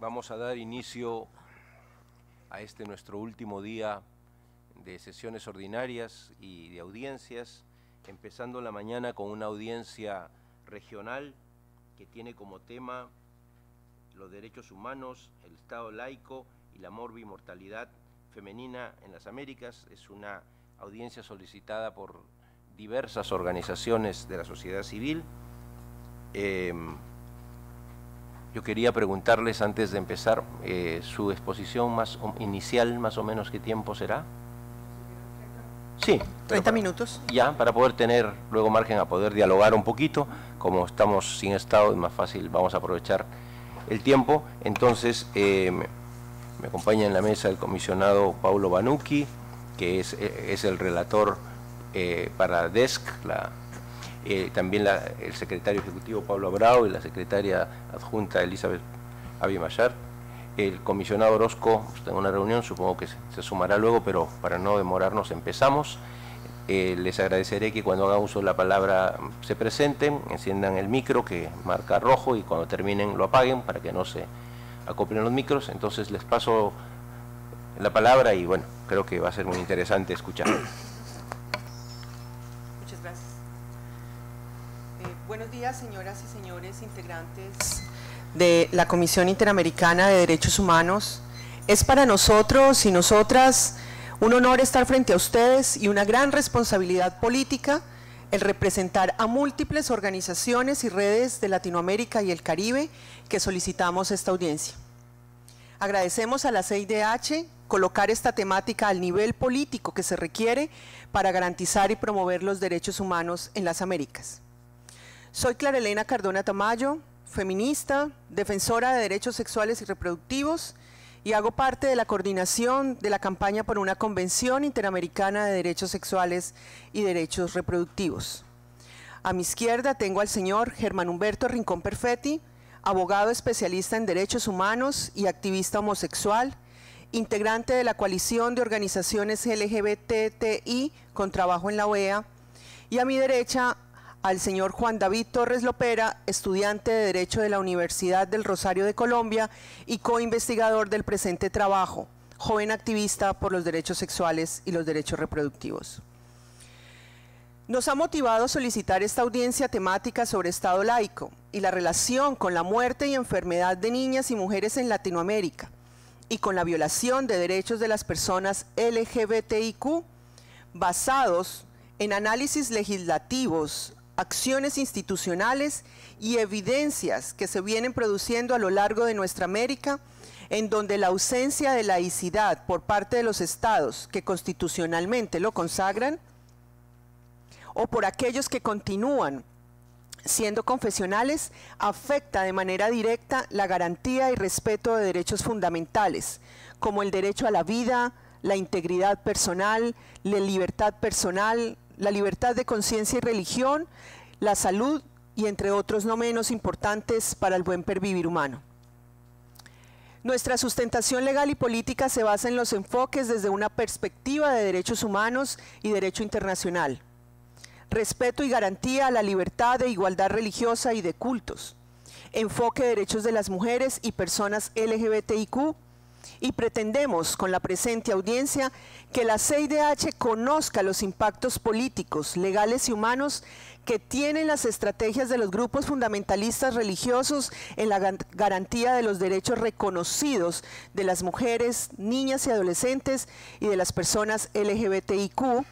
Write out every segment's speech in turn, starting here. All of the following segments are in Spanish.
Vamos a dar inicio a este nuestro último día de sesiones ordinarias y de audiencias, empezando la mañana con una audiencia regional que tiene como tema los derechos humanos, el Estado laico y la morbimortalidad femenina en las Américas. Es una audiencia solicitada por diversas organizaciones de la sociedad civil. Em, yo quería preguntarles antes de empezar eh, su exposición más inicial, más o menos, ¿qué tiempo será? Sí. 30 minutos. Ya, para poder tener luego margen a poder dialogar un poquito. Como estamos sin estado, es más fácil, vamos a aprovechar el tiempo. Entonces, eh, me acompaña en la mesa el comisionado Paulo banuki que es, eh, es el relator para DESC, la eh, también el secretario ejecutivo Pablo Abrao y la secretaria adjunta Elizabeth Abimayar. El comisionado Orozco tengo una reunión, supongo que se, sumará luego, pero para no demorarnos empezamos. Eh, les agradeceré que cuando hagan uso de la palabra mm, se presenten, enciendan el micro que marca rojo y cuando terminen lo apaguen para que no se acoplen los micros. Entonces les paso la palabra y bueno, creo que va a ser muy interesante escuchar. Buenos días, señoras y señores integrantes de la Comisión Interamericana de Derechos Humanos. Es para nosotros y nosotras un honor estar frente a ustedes y una gran responsabilidad política el representar a múltiples organizaciones y redes de Latinoamérica y el Caribe que solicitamos esta audiencia. Agradecemos a la CIDH colocar esta temática al nivel político que se requiere para garantizar y promover los derechos humanos en las Américas. Soy Elena Cardona Tamayo, feminista, defensora de derechos sexuales y reproductivos y hago parte de la coordinación de la campaña por una Convención Interamericana de Derechos Sexuales y Derechos Reproductivos. A mi izquierda tengo al señor Germán Humberto Rincón Perfetti, abogado especialista en derechos humanos y activista homosexual, integrante de la coalición de organizaciones LGBTI con trabajo en la OEA, y a mi derecha al señor Juan David Torres Lopera, estudiante de Derecho de la Universidad del Rosario de Colombia y coinvestigador del presente trabajo, joven activista por los derechos sexuales y los derechos reproductivos. Nos ha motivado solicitar esta audiencia temática sobre Estado laico y la relación con la muerte y enfermedad de niñas y mujeres en Latinoamérica y con la violación de derechos de las personas LGBTIQ basados en análisis legislativos acciones institucionales y evidencias que se vienen produciendo a lo largo de nuestra América, en donde la ausencia de laicidad por parte de los estados que constitucionalmente lo consagran, o por aquellos que continúan siendo confesionales, afecta de manera directa la garantía y respeto de derechos fundamentales, como el derecho a la vida, la integridad personal, la libertad personal, la libertad de conciencia y religión, la salud y entre otros no menos importantes para el buen pervivir humano. Nuestra sustentación legal y política se basa en los enfoques desde una perspectiva de derechos humanos y derecho internacional. Respeto y garantía a la libertad de igualdad religiosa y de cultos. Enfoque de derechos de las mujeres y personas LGBTIQ y pretendemos con la presente audiencia que la CIDH conozca los impactos políticos, legales y humanos que tienen las estrategias de los grupos fundamentalistas religiosos en la garantía de los derechos reconocidos de las mujeres, niñas y adolescentes y de las personas LGBTIQ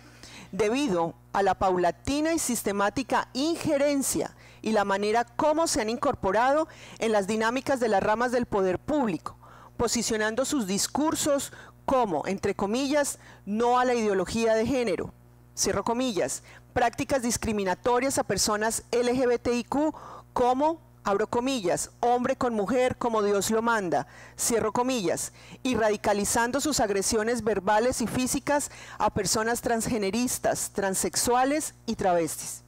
debido a la paulatina y sistemática injerencia y la manera como se han incorporado en las dinámicas de las ramas del poder público posicionando sus discursos como, entre comillas, no a la ideología de género, cierro comillas, prácticas discriminatorias a personas LGBTIQ como, abro comillas, hombre con mujer como Dios lo manda, cierro comillas, y radicalizando sus agresiones verbales y físicas a personas transgeneristas, transexuales y travestis.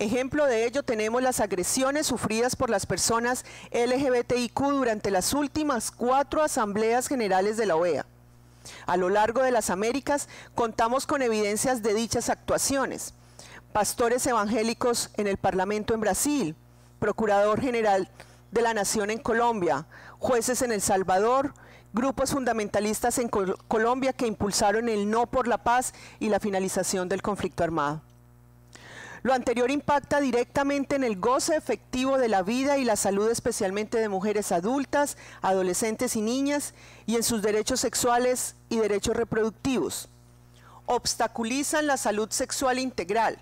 Ejemplo de ello tenemos las agresiones sufridas por las personas LGBTIQ durante las últimas cuatro asambleas generales de la OEA. A lo largo de las Américas contamos con evidencias de dichas actuaciones. Pastores evangélicos en el Parlamento en Brasil, Procurador General de la Nación en Colombia, jueces en El Salvador, grupos fundamentalistas en Colombia que impulsaron el no por la paz y la finalización del conflicto armado. Lo anterior impacta directamente en el goce efectivo de la vida y la salud especialmente de mujeres adultas, adolescentes y niñas, y en sus derechos sexuales y derechos reproductivos. Obstaculizan la salud sexual integral,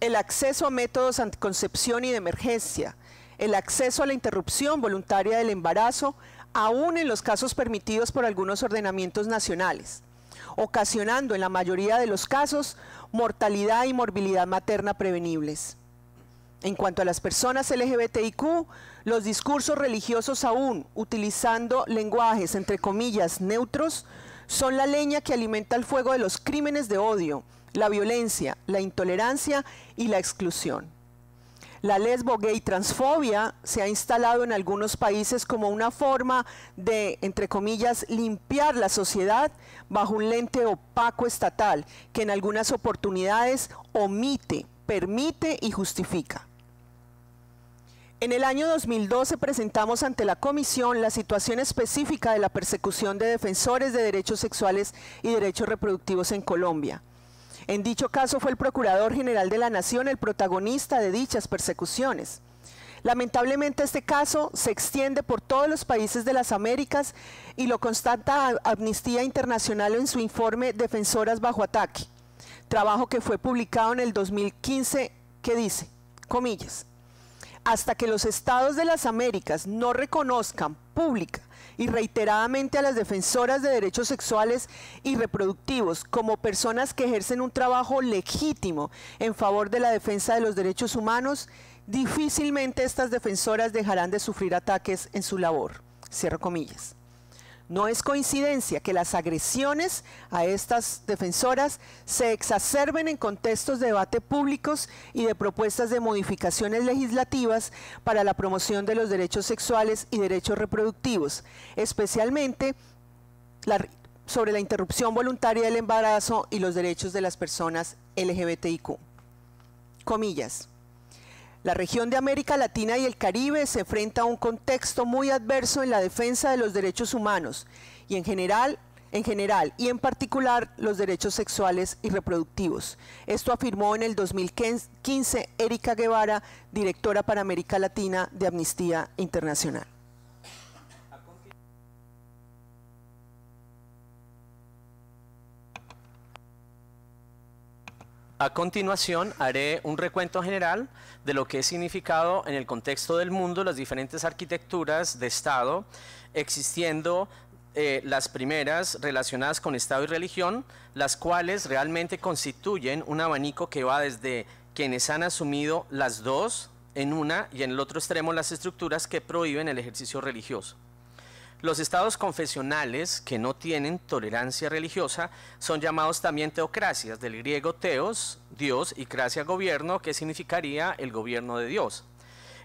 el acceso a métodos anticoncepción y de emergencia, el acceso a la interrupción voluntaria del embarazo, aún en los casos permitidos por algunos ordenamientos nacionales ocasionando en la mayoría de los casos mortalidad y morbilidad materna prevenibles. En cuanto a las personas LGBTIQ, los discursos religiosos aún, utilizando lenguajes entre comillas neutros, son la leña que alimenta el fuego de los crímenes de odio, la violencia, la intolerancia y la exclusión. La lesbo gay transfobia se ha instalado en algunos países como una forma de, entre comillas, limpiar la sociedad bajo un lente opaco estatal que en algunas oportunidades omite, permite y justifica. En el año 2012 presentamos ante la Comisión la situación específica de la persecución de defensores de derechos sexuales y derechos reproductivos en Colombia. En dicho caso fue el Procurador General de la Nación el protagonista de dichas persecuciones. Lamentablemente este caso se extiende por todos los países de las Américas y lo constata Amnistía Internacional en su informe Defensoras bajo ataque, trabajo que fue publicado en el 2015 que dice, comillas, hasta que los estados de las Américas no reconozcan pública y reiteradamente a las defensoras de derechos sexuales y reproductivos como personas que ejercen un trabajo legítimo en favor de la defensa de los derechos humanos, difícilmente estas defensoras dejarán de sufrir ataques en su labor. Cierro comillas. No es coincidencia que las agresiones a estas defensoras se exacerben en contextos de debate públicos y de propuestas de modificaciones legislativas para la promoción de los derechos sexuales y derechos reproductivos, especialmente sobre la interrupción voluntaria del embarazo y los derechos de las personas LGBTIQ. Comillas. La región de América Latina y el Caribe se enfrenta a un contexto muy adverso en la defensa de los derechos humanos y en general en general y en particular los derechos sexuales y reproductivos. Esto afirmó en el 2015 Erika Guevara, directora para América Latina de Amnistía Internacional. A continuación haré un recuento general de lo que es significado en el contexto del mundo las diferentes arquitecturas de Estado, existiendo eh, las primeras relacionadas con Estado y religión, las cuales realmente constituyen un abanico que va desde quienes han asumido las dos en una y en el otro extremo las estructuras que prohíben el ejercicio religioso. Los estados confesionales que no tienen tolerancia religiosa son llamados también teocracias, del griego teos, Dios, y cracia, gobierno, que significaría el gobierno de Dios.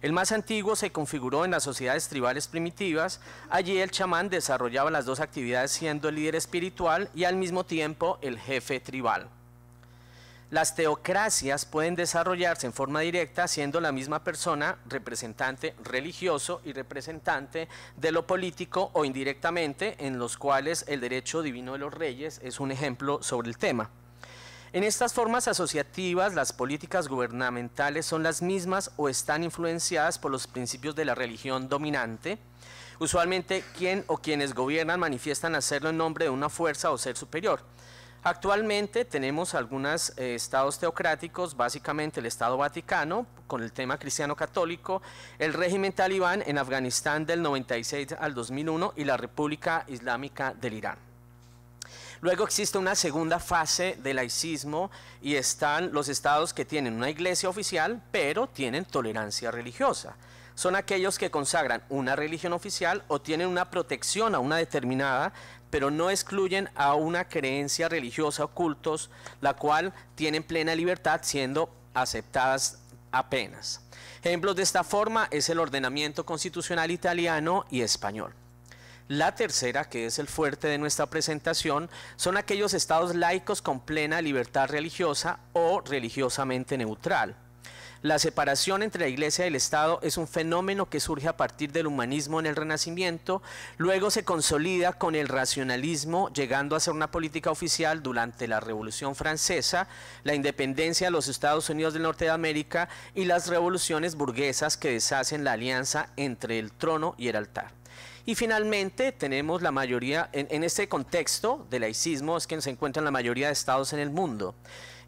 El más antiguo se configuró en las sociedades tribales primitivas. Allí el chamán desarrollaba las dos actividades siendo el líder espiritual y al mismo tiempo el jefe tribal. Las teocracias pueden desarrollarse en forma directa siendo la misma persona representante religioso y representante de lo político o indirectamente, en los cuales el derecho divino de los reyes es un ejemplo sobre el tema. En estas formas asociativas, las políticas gubernamentales son las mismas o están influenciadas por los principios de la religión dominante. Usualmente, quien o quienes gobiernan manifiestan hacerlo en nombre de una fuerza o ser superior. Actualmente tenemos algunos eh, estados teocráticos, básicamente el Estado Vaticano con el tema cristiano católico, el régimen talibán en Afganistán del 96 al 2001 y la República Islámica del Irán. Luego existe una segunda fase del laicismo y están los estados que tienen una iglesia oficial, pero tienen tolerancia religiosa. Son aquellos que consagran una religión oficial o tienen una protección a una determinada pero no excluyen a una creencia religiosa o cultos, la cual tienen plena libertad siendo aceptadas apenas. Ejemplos de esta forma es el ordenamiento constitucional italiano y español. La tercera, que es el fuerte de nuestra presentación, son aquellos estados laicos con plena libertad religiosa o religiosamente neutral. La separación entre la Iglesia y el Estado es un fenómeno que surge a partir del humanismo en el Renacimiento, luego se consolida con el racionalismo, llegando a ser una política oficial durante la Revolución Francesa, la independencia de los Estados Unidos del Norte de América y las revoluciones burguesas que deshacen la alianza entre el trono y el altar. Y finalmente tenemos la mayoría, en, este contexto de laicismo es que se encuentran la mayoría de estados en el mundo.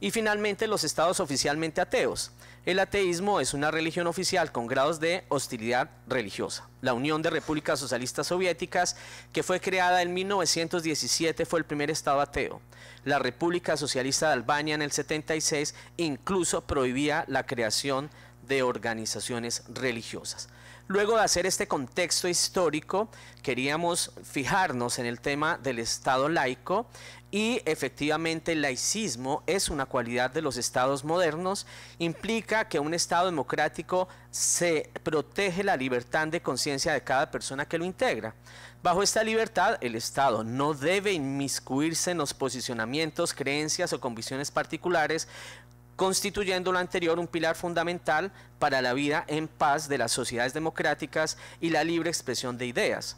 Y finalmente los estados oficialmente ateos. El ateísmo es una religión oficial con grados de hostilidad religiosa. La Unión de Repúblicas Socialistas Soviéticas, que fue creada en 1917, fue el primer Estado ateo. La República Socialista de Albania en el 76 incluso prohibía la creación de organizaciones religiosas. Luego de hacer este contexto histórico, queríamos fijarnos en el tema del Estado laico y efectivamente el laicismo es una cualidad de los estados modernos, implica que un estado democrático se protege la libertad de conciencia de cada persona que lo integra. Bajo esta libertad, el Estado no debe inmiscuirse en los posicionamientos, creencias o convicciones particulares, constituyendo lo anterior un pilar fundamental para la vida en paz de las sociedades democráticas y la libre expresión de ideas.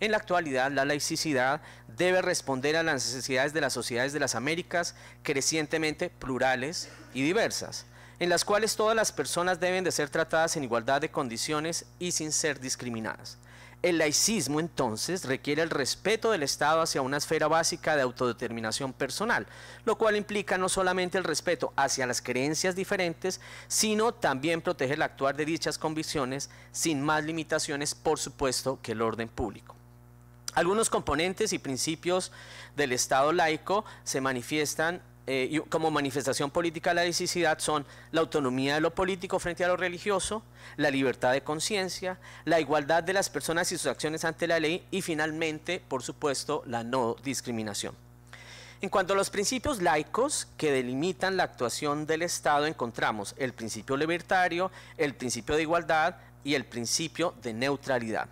En la actualidad, la laicidad debe responder a las necesidades de las sociedades de las Américas crecientemente plurales y diversas, en las cuales todas las personas deben de ser tratadas en igualdad de condiciones y sin ser discriminadas. El laicismo entonces requiere el respeto del Estado hacia una esfera básica de autodeterminación personal, lo cual implica no solamente el respeto hacia las creencias diferentes, sino también proteger el actuar de dichas convicciones sin más limitaciones, por supuesto, que el orden público. Algunos componentes y principios del Estado laico se manifiestan eh, como manifestación política la laicidad son la autonomía de lo político frente a lo religioso, la libertad de conciencia, la igualdad de las personas y sus acciones ante la ley y finalmente, por supuesto, la no discriminación. En cuanto a los principios laicos que delimitan la actuación del Estado, encontramos el principio libertario, el principio de igualdad y el principio de neutralidad.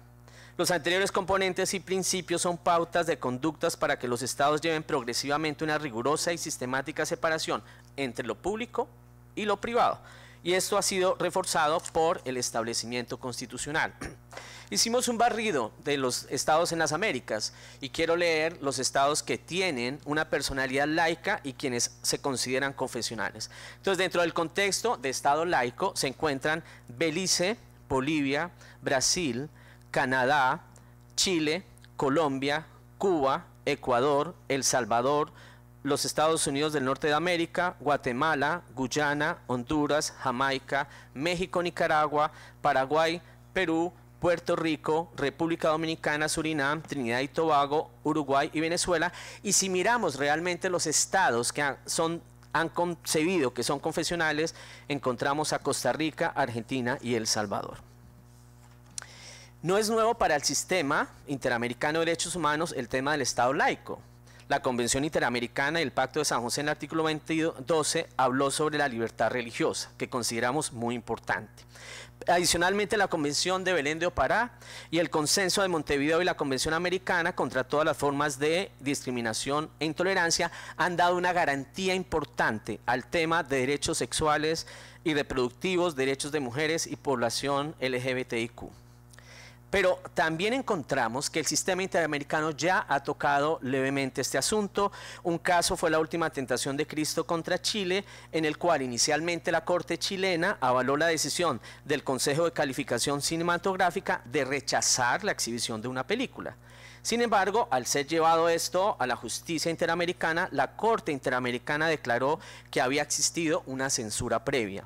Los anteriores componentes y principios son pautas de conductas para que los estados lleven progresivamente una rigurosa y sistemática separación entre lo público y lo privado. Y esto ha sido reforzado por el establecimiento constitucional. Hicimos un barrido de los estados en las Américas y quiero leer los estados que tienen una personalidad laica y quienes se consideran confesionales. Entonces, dentro del contexto de estado laico se encuentran Belice, Bolivia, Brasil, Canadá, Chile, Colombia, Cuba, Ecuador, El Salvador, los Estados Unidos del Norte de América, Guatemala, Guyana, Honduras, Jamaica, México, Nicaragua, Paraguay, Perú, Puerto Rico, República Dominicana, Surinam, Trinidad y Tobago, Uruguay y Venezuela. Y si miramos realmente los estados que han, son, han concebido que son confesionales, encontramos a Costa Rica, Argentina y El Salvador. No es nuevo para el sistema interamericano de derechos humanos el tema del Estado laico. La Convención Interamericana y el Pacto de San José en el artículo 22 habló sobre la libertad religiosa, que consideramos muy importante. Adicionalmente, la Convención de Belén de Opará y el Consenso de Montevideo y la Convención Americana contra todas las formas de discriminación e intolerancia han dado una garantía importante al tema de derechos sexuales y reproductivos, derechos de mujeres y población LGBTIQ. Pero también encontramos que el sistema interamericano ya ha tocado levemente este asunto. Un caso fue la última tentación de Cristo contra Chile, en el cual inicialmente la Corte chilena avaló la decisión del Consejo de Calificación Cinematográfica de rechazar la exhibición de una película. Sin embargo, al ser llevado esto a la justicia interamericana, la Corte Interamericana declaró que había existido una censura previa.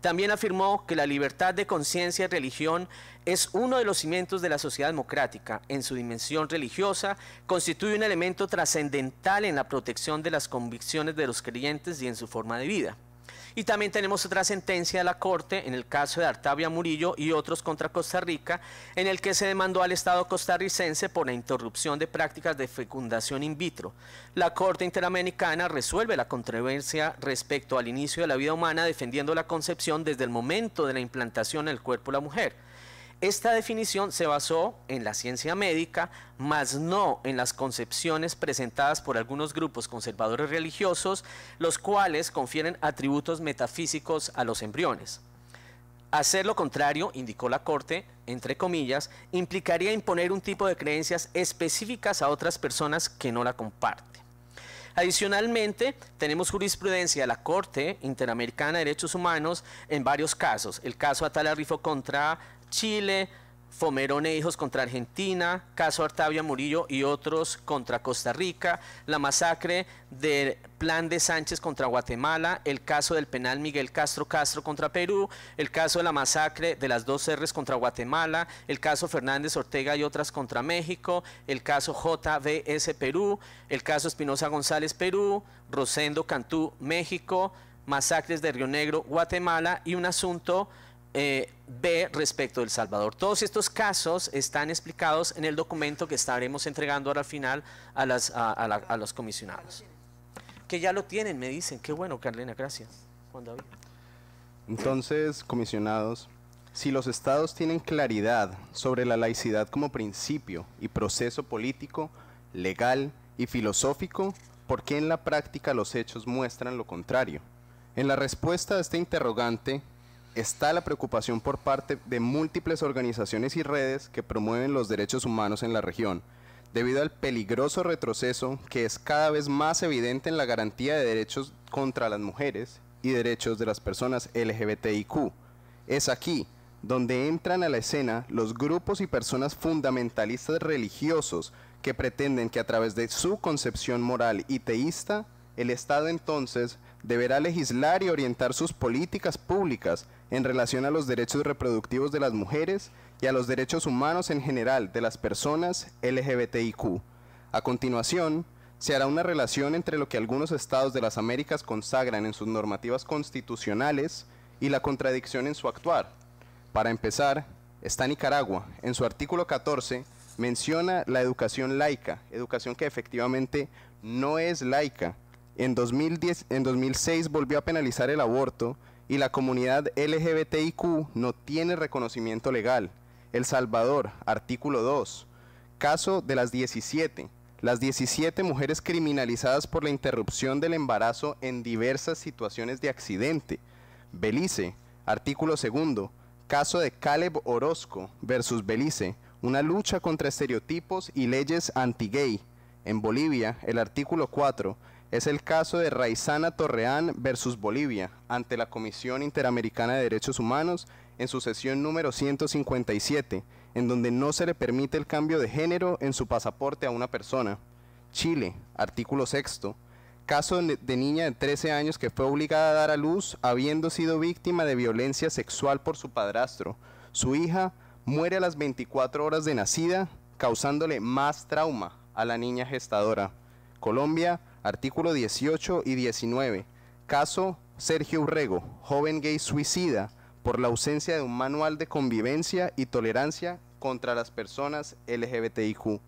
También afirmó que la libertad de conciencia y religión es uno de los cimientos de la sociedad democrática. En su dimensión religiosa, constituye un elemento trascendental en la protección de las convicciones de los creyentes y en su forma de vida. Y también tenemos otra sentencia de la Corte, en el caso de Artavia Murillo y otros contra Costa Rica, en el que se demandó al Estado costarricense por la interrupción de prácticas de fecundación in vitro. La Corte Interamericana resuelve la controversia respecto al inicio de la vida humana defendiendo la concepción desde el momento de la implantación en el cuerpo de la mujer. Esta definición se basó en la ciencia médica, más no en las concepciones presentadas por algunos grupos conservadores religiosos, los cuales confieren atributos metafísicos a los embriones. Hacer lo contrario, indicó la Corte, entre comillas, implicaría imponer un tipo de creencias específicas a otras personas que no la comparten. Adicionalmente, tenemos jurisprudencia de la Corte Interamericana de Derechos Humanos en varios casos. El caso rifo contra Chile, Fomerone e Hijos contra Argentina, caso Artavia Murillo y otros contra Costa Rica, la masacre del plan de Sánchez contra Guatemala, el caso del penal Miguel Castro Castro contra Perú, el caso de la masacre de las dos R's contra Guatemala, el caso Fernández Ortega y otras contra México, el caso JBS Perú, el caso Espinosa González Perú, Rosendo Cantú México, masacres de Río Negro Guatemala y un asunto eh, B respecto del Salvador. Todos estos casos están explicados en el documento que estaremos entregando ahora al final a, los comisionados. Que ya lo tienen, me dicen. Qué bueno, carlina gracias. Juan David. Entonces, comisionados, si los estados tienen claridad sobre la laicidad como principio y proceso político, legal y filosófico, ¿por qué en la práctica los hechos muestran lo contrario? En la respuesta a este interrogante, está la preocupación por parte de múltiples organizaciones y redes que promueven los derechos humanos en la región, debido al peligroso retroceso que es cada vez más evidente en la garantía de derechos contra las mujeres y derechos de las personas LGBTIQ. Es aquí donde entran a la escena los grupos y personas fundamentalistas religiosos que pretenden que a través de su concepción moral y teísta, el Estado entonces deberá legislar y orientar sus políticas públicas en relación a los derechos reproductivos de las mujeres y a los derechos humanos en general de las personas LGBTIQ. A continuación, se hará una relación entre lo que algunos estados de las Américas consagran en sus normativas constitucionales y la contradicción en su actuar. Para empezar, está Nicaragua. En su artículo 14 menciona la educación laica, educación que efectivamente no es laica. En, 2010, en 2006 volvió a penalizar el aborto y la comunidad LGBTIQ no tiene reconocimiento legal. El Salvador, artículo 2. Caso de las 17. Las 17 mujeres criminalizadas por la interrupción del embarazo en diversas situaciones de accidente. Belice, artículo 2. Caso de Caleb Orozco versus Belice. Una lucha contra estereotipos y leyes anti-gay. En Bolivia, el artículo 4 es el caso de Raizana Torreán versus Bolivia ante la Comisión Interamericana de Derechos Humanos en su sesión número 157, en donde no se le permite el cambio de género en su pasaporte a una persona. Chile, artículo sexto. Caso de niña de 13 años que fue obligada a dar a luz habiendo sido víctima de violencia sexual por su padrastro. Su hija muere a las 24 horas de nacida, causándole más trauma a la niña gestadora. Colombia, artículo 18 y 19. Caso Sergio Urrego, joven gay suicida por la ausencia de un manual de convivencia y tolerancia contra las personas LGBTIQ.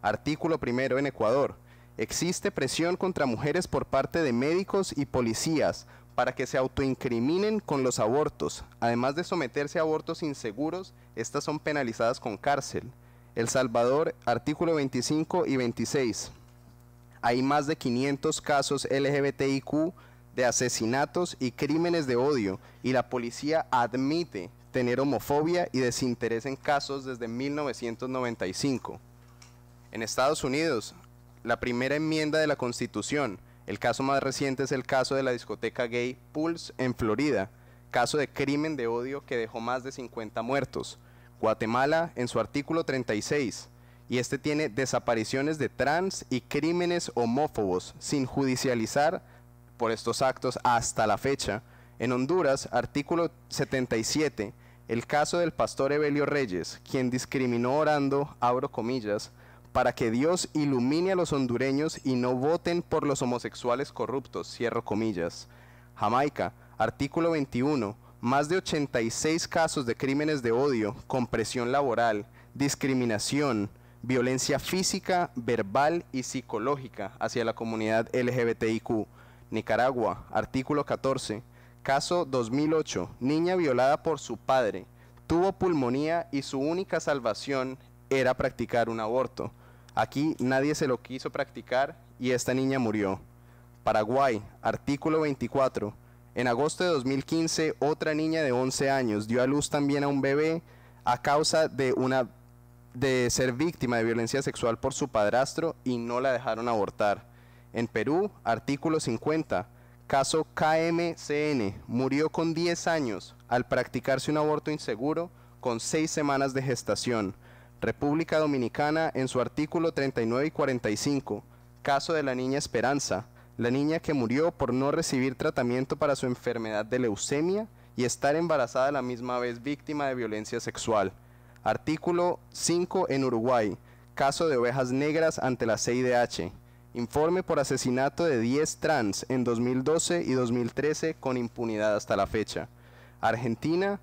Artículo primero en Ecuador. Existe presión contra mujeres por parte de médicos y policías para que se autoincriminen con los abortos. Además de someterse a abortos inseguros, estas son penalizadas con cárcel. El Salvador, artículo 25 y 26 hay más de 500 casos LGBTIQ de asesinatos y crímenes de odio y la policía admite tener homofobia y desinterés en casos desde 1995. En Estados Unidos, la primera enmienda de la Constitución, el caso más reciente es el caso de la discoteca gay Pulse en Florida, caso de crimen de odio que dejó más de 50 muertos. Guatemala, en su artículo 36, y este tiene desapariciones de trans y crímenes homófobos sin judicializar por estos actos hasta la fecha. En Honduras, artículo 77, el caso del pastor Evelio Reyes, quien discriminó orando, abro comillas, para que Dios ilumine a los hondureños y no voten por los homosexuales corruptos, cierro comillas. Jamaica, artículo 21, más de 86 casos de crímenes de odio, compresión laboral, discriminación, violencia física, verbal y psicológica hacia la comunidad LGBTIQ. Nicaragua, artículo 14. Caso 2008. Niña violada por su padre. Tuvo pulmonía y su única salvación era practicar un aborto. Aquí nadie se lo quiso practicar y esta niña murió. Paraguay, artículo 24. En agosto de 2015, otra niña de 11 años dio a luz también a un bebé a causa de una de ser víctima de violencia sexual por su padrastro y no la dejaron abortar. En Perú, artículo 50, caso KMCN, murió con 10 años al practicarse un aborto inseguro con 6 semanas de gestación. República Dominicana, en su artículo 39 y 45, caso de la niña Esperanza, la niña que murió por no recibir tratamiento para su enfermedad de leucemia y estar embarazada a la misma vez víctima de violencia sexual. Artículo 5 en Uruguay. Caso de ovejas negras ante la CIDH. Informe por asesinato de 10 trans en 2012 y 2013 con impunidad hasta la fecha. Argentina.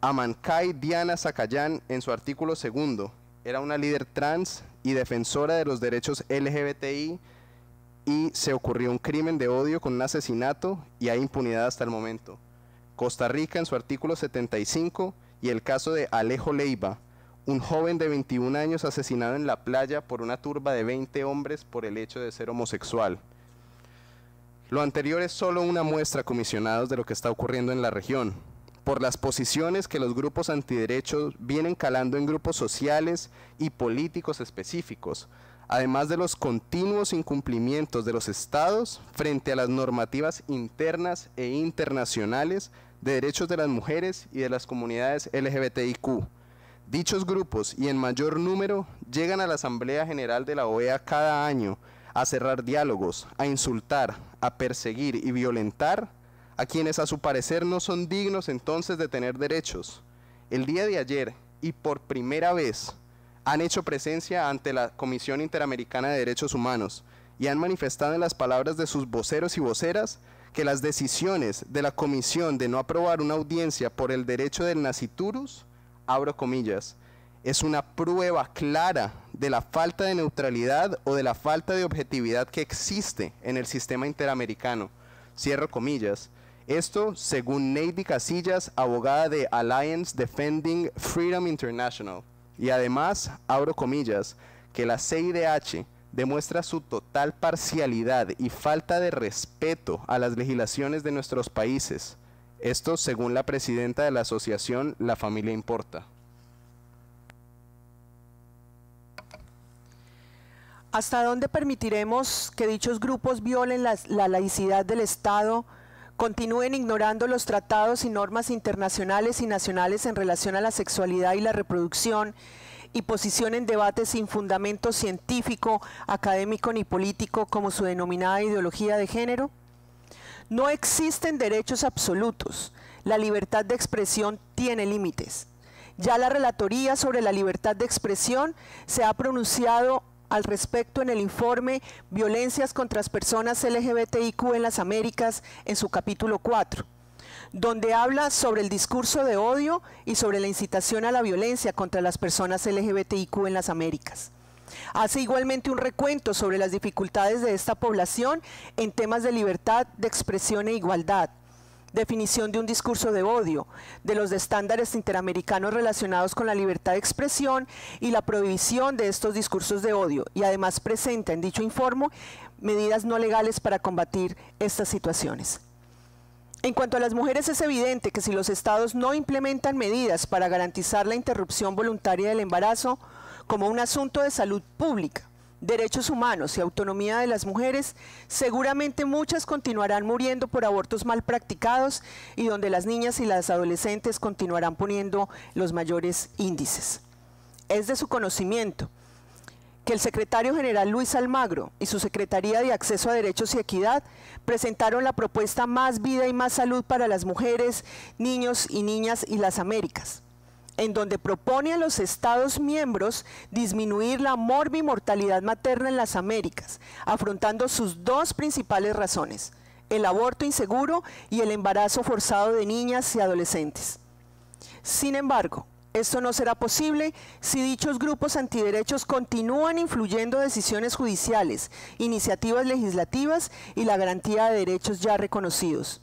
Amancay Diana Zacayán en su artículo segundo era una líder trans y defensora de los derechos LGBTI y se ocurrió un crimen de odio con un asesinato y hay impunidad hasta el momento. Costa Rica en su artículo 75 y el caso de Alejo Leiva, un joven de 21 años asesinado en la playa por una turba de 20 hombres por el hecho de ser homosexual. Lo anterior es solo una muestra, comisionados, de lo que está ocurriendo en la región, por las posiciones que los grupos antiderechos vienen calando en grupos sociales y políticos específicos, además de los continuos incumplimientos de los estados frente a las normativas internas e internacionales de Derechos de las Mujeres y de las Comunidades LGBTIQ. Dichos grupos, y en mayor número, llegan a la Asamblea General de la OEA cada año a cerrar diálogos, a insultar, a perseguir y violentar a quienes a su parecer no son dignos entonces de tener derechos. El día de ayer, y por primera vez, han hecho presencia ante la Comisión Interamericana de Derechos Humanos y han manifestado en las palabras de sus voceros y voceras que las decisiones de la comisión de no aprobar una audiencia por el derecho del naciturus, abro comillas, es una prueba clara de la falta de neutralidad o de la falta de objetividad que existe en el sistema interamericano. Cierro comillas. Esto según Nady Casillas, abogada de Alliance Defending Freedom International. Y además, abro comillas, que la CIDH demuestra su total parcialidad y falta de respeto a las legislaciones de nuestros países. Esto según la presidenta de la asociación La Familia Importa. ¿Hasta dónde permitiremos que dichos grupos violen la, laicidad del Estado, continúen ignorando los tratados y normas internacionales y nacionales en relación a la sexualidad y la reproducción, y posición en sin fundamento científico, académico ni político como su denominada ideología de género? No existen derechos absolutos. La libertad de expresión tiene límites. Ya la Relatoría sobre la Libertad de Expresión se ha pronunciado al respecto en el informe Violencias contra las personas LGBTIQ en las Américas en su capítulo 4 donde habla sobre el discurso de odio y sobre la incitación a la violencia contra las personas LGBTIQ en las Américas. Hace igualmente un recuento sobre las dificultades de esta población en temas de libertad de expresión e igualdad, definición de un discurso de odio, de los estándares interamericanos relacionados con la libertad de expresión y la prohibición de estos discursos de odio, y además presenta en dicho informe medidas no legales para combatir estas situaciones. En cuanto a las mujeres, es evidente que si los estados no implementan medidas para garantizar la interrupción voluntaria del embarazo como un asunto de salud pública, derechos humanos y autonomía de las mujeres, seguramente muchas continuarán muriendo por abortos mal practicados y donde las niñas y las adolescentes continuarán poniendo los mayores índices. Es de su conocimiento que el secretario general Luis Almagro y su Secretaría de Acceso a Derechos y Equidad presentaron la propuesta Más Vida y Más Salud para las Mujeres, Niños y Niñas y las Américas en donde propone a los Estados miembros disminuir la morbimortalidad materna en las Américas, afrontando sus dos principales razones, el aborto inseguro y el embarazo forzado de niñas y adolescentes. Sin embargo, esto no será posible si dichos grupos antiderechos continúan influyendo decisiones judiciales, iniciativas legislativas y la garantía de derechos ya reconocidos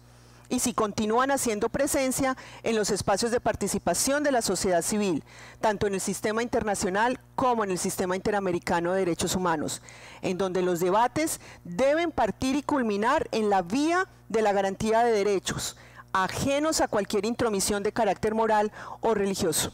y si continúan haciendo presencia en los espacios de participación de la sociedad civil, tanto en el sistema internacional como en el sistema interamericano de derechos humanos, en donde los debates deben partir y culminar en la vía de la garantía de derechos, ajenos a cualquier intromisión de carácter moral o religioso.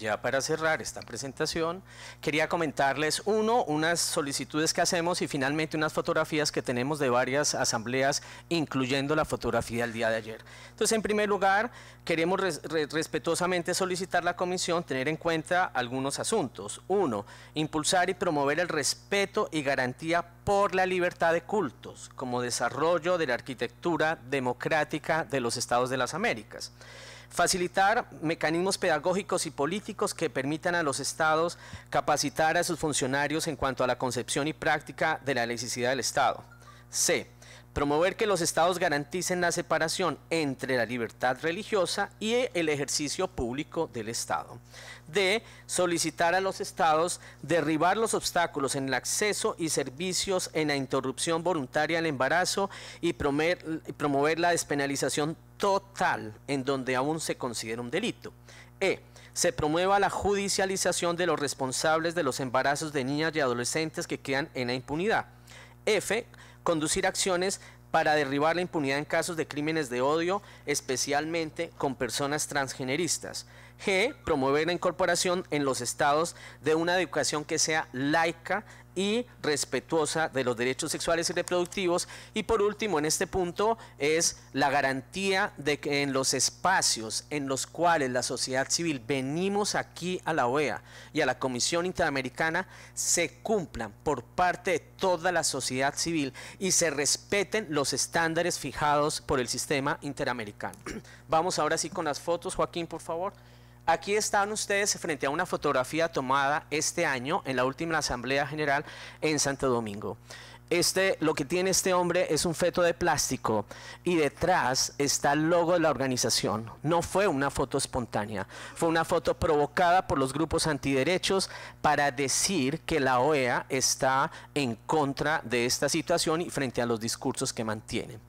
ya para cerrar esta presentación, quería comentarles, uno, unas solicitudes que hacemos y finalmente unas fotografías que tenemos de varias asambleas, incluyendo la fotografía del día de ayer. Entonces, en primer lugar, queremos respetuosamente solicitar a la comisión tener en cuenta algunos asuntos. Uno, impulsar y promover el respeto y garantía por la libertad de cultos como desarrollo de la arquitectura democrática de los estados de las Américas. Facilitar mecanismos pedagógicos y políticos que permitan a los estados capacitar a sus funcionarios en cuanto a la concepción y práctica de la laicidad del Estado. C. Promover que los estados garanticen la separación entre la libertad religiosa y el ejercicio público del Estado. D. Solicitar a los estados derribar los obstáculos en el acceso y servicios en la interrupción voluntaria del embarazo y promover la despenalización total en donde aún se considera un delito. E. Se promueva la judicialización de los responsables de los embarazos de niñas y adolescentes que quedan en la impunidad. F. Conducir acciones para derribar la impunidad en casos de crímenes de odio, especialmente con personas transgeneristas. G. Promover la incorporación en los estados de una educación que sea laica y respetuosa de los derechos sexuales y reproductivos. Y por último, en este punto, es la garantía de que en los espacios en los cuales la sociedad civil venimos aquí a la OEA y a la Comisión Interamericana se cumplan por parte de toda la sociedad civil y se respeten los estándares fijados por el sistema interamericano. Vamos ahora sí con las fotos, Joaquín, por favor. Aquí están ustedes frente a una fotografía tomada este año en la última Asamblea General en Santo Domingo. Este, lo que tiene este hombre es un feto de plástico y detrás está el logo de la organización. No fue una foto espontánea, fue una foto provocada por los grupos antiderechos para decir que la OEA está en contra de esta situación y frente a los discursos que mantienen.